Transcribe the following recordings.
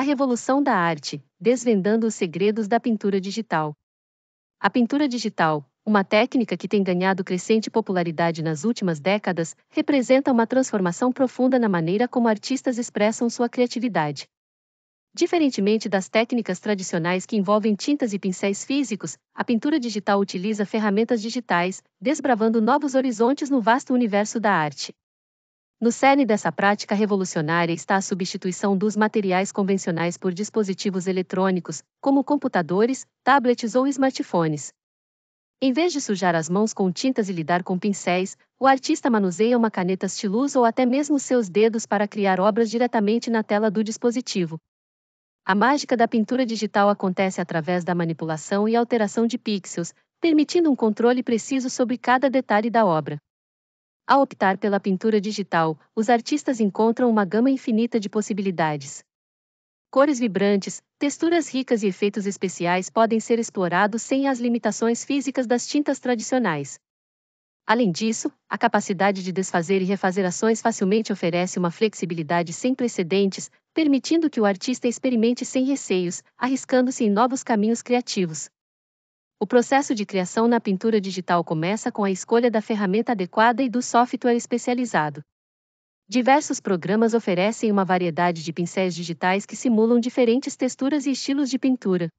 A revolução da arte, desvendando os segredos da pintura digital. A pintura digital, uma técnica que tem ganhado crescente popularidade nas últimas décadas, representa uma transformação profunda na maneira como artistas expressam sua criatividade. Diferentemente das técnicas tradicionais que envolvem tintas e pincéis físicos, a pintura digital utiliza ferramentas digitais, desbravando novos horizontes no vasto universo da arte. No cerne dessa prática revolucionária está a substituição dos materiais convencionais por dispositivos eletrônicos, como computadores, tablets ou smartphones. Em vez de sujar as mãos com tintas e lidar com pincéis, o artista manuseia uma caneta estilus ou até mesmo seus dedos para criar obras diretamente na tela do dispositivo. A mágica da pintura digital acontece através da manipulação e alteração de pixels, permitindo um controle preciso sobre cada detalhe da obra. Ao optar pela pintura digital, os artistas encontram uma gama infinita de possibilidades. Cores vibrantes, texturas ricas e efeitos especiais podem ser explorados sem as limitações físicas das tintas tradicionais. Além disso, a capacidade de desfazer e refazer ações facilmente oferece uma flexibilidade sem precedentes, permitindo que o artista experimente sem receios, arriscando-se em novos caminhos criativos. O processo de criação na pintura digital começa com a escolha da ferramenta adequada e do software especializado. Diversos programas oferecem uma variedade de pincéis digitais que simulam diferentes texturas e estilos de pintura.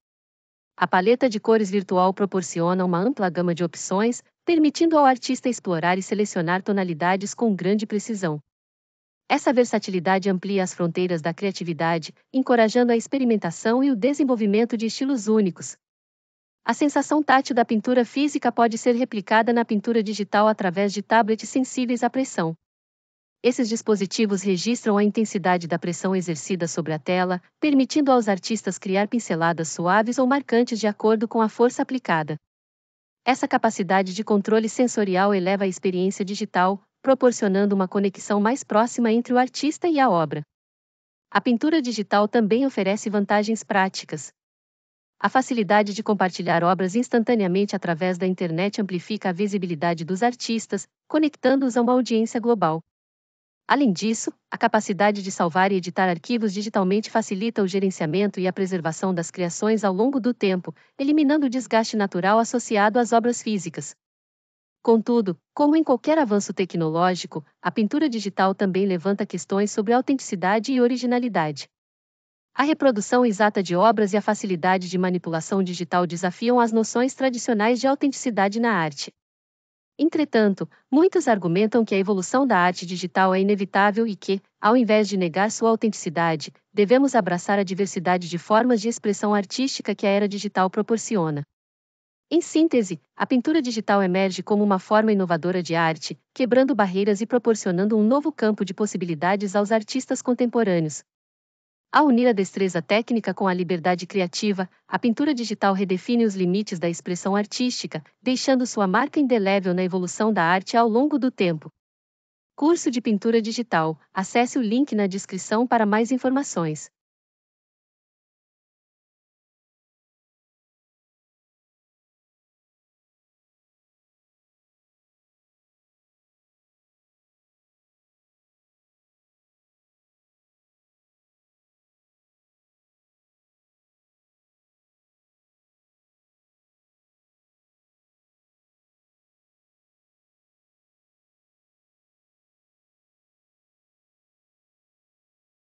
A paleta de cores virtual proporciona uma ampla gama de opções, permitindo ao artista explorar e selecionar tonalidades com grande precisão. Essa versatilidade amplia as fronteiras da criatividade, encorajando a experimentação e o desenvolvimento de estilos únicos, a sensação tátil da pintura física pode ser replicada na pintura digital através de tablets sensíveis à pressão. Esses dispositivos registram a intensidade da pressão exercida sobre a tela, permitindo aos artistas criar pinceladas suaves ou marcantes de acordo com a força aplicada. Essa capacidade de controle sensorial eleva a experiência digital, proporcionando uma conexão mais próxima entre o artista e a obra. A pintura digital também oferece vantagens práticas, a facilidade de compartilhar obras instantaneamente através da internet amplifica a visibilidade dos artistas, conectando-os a uma audiência global. Além disso, a capacidade de salvar e editar arquivos digitalmente facilita o gerenciamento e a preservação das criações ao longo do tempo, eliminando o desgaste natural associado às obras físicas. Contudo, como em qualquer avanço tecnológico, a pintura digital também levanta questões sobre autenticidade e originalidade. A reprodução exata de obras e a facilidade de manipulação digital desafiam as noções tradicionais de autenticidade na arte. Entretanto, muitos argumentam que a evolução da arte digital é inevitável e que, ao invés de negar sua autenticidade, devemos abraçar a diversidade de formas de expressão artística que a era digital proporciona. Em síntese, a pintura digital emerge como uma forma inovadora de arte, quebrando barreiras e proporcionando um novo campo de possibilidades aos artistas contemporâneos, ao unir a destreza técnica com a liberdade criativa, a pintura digital redefine os limites da expressão artística, deixando sua marca indelével na evolução da arte ao longo do tempo. Curso de Pintura Digital. Acesse o link na descrição para mais informações.